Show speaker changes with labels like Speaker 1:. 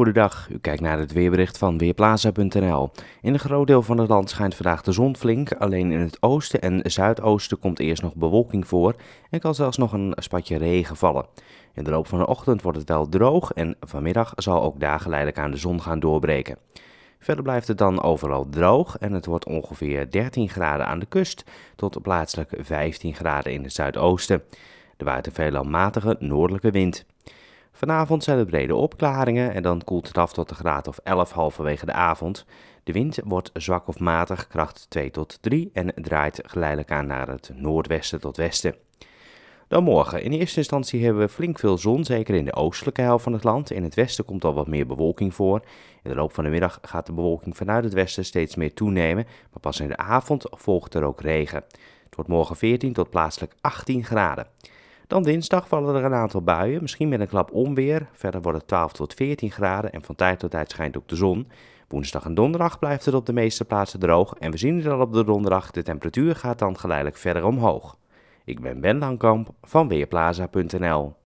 Speaker 1: Goedendag, u kijkt naar het weerbericht van Weerplaza.nl. In een groot deel van het land schijnt vandaag de zon flink, alleen in het oosten en zuidoosten komt eerst nog bewolking voor en kan zelfs nog een spatje regen vallen. In de loop van de ochtend wordt het wel droog en vanmiddag zal ook daar geleidelijk aan de zon gaan doorbreken. Verder blijft het dan overal droog en het wordt ongeveer 13 graden aan de kust tot plaatselijk 15 graden in het zuidoosten. Er waait een veelal matige noordelijke wind. Vanavond zijn er brede opklaringen en dan koelt het af tot de graad of 11 halverwege de avond. De wind wordt zwak of matig, kracht 2 tot 3 en draait geleidelijk aan naar het noordwesten tot westen. Dan morgen. In eerste instantie hebben we flink veel zon, zeker in de oostelijke helft van het land. In het westen komt al wat meer bewolking voor. In de loop van de middag gaat de bewolking vanuit het westen steeds meer toenemen, maar pas in de avond volgt er ook regen. Het wordt morgen 14 tot plaatselijk 18 graden. Dan dinsdag vallen er een aantal buien, misschien met een klap onweer. Verder wordt het 12 tot 14 graden en van tijd tot tijd schijnt ook de zon. Woensdag en donderdag blijft het op de meeste plaatsen droog en we zien het al op de donderdag. De temperatuur gaat dan geleidelijk verder omhoog. Ik ben Ben Langkamp van Weerplaza.nl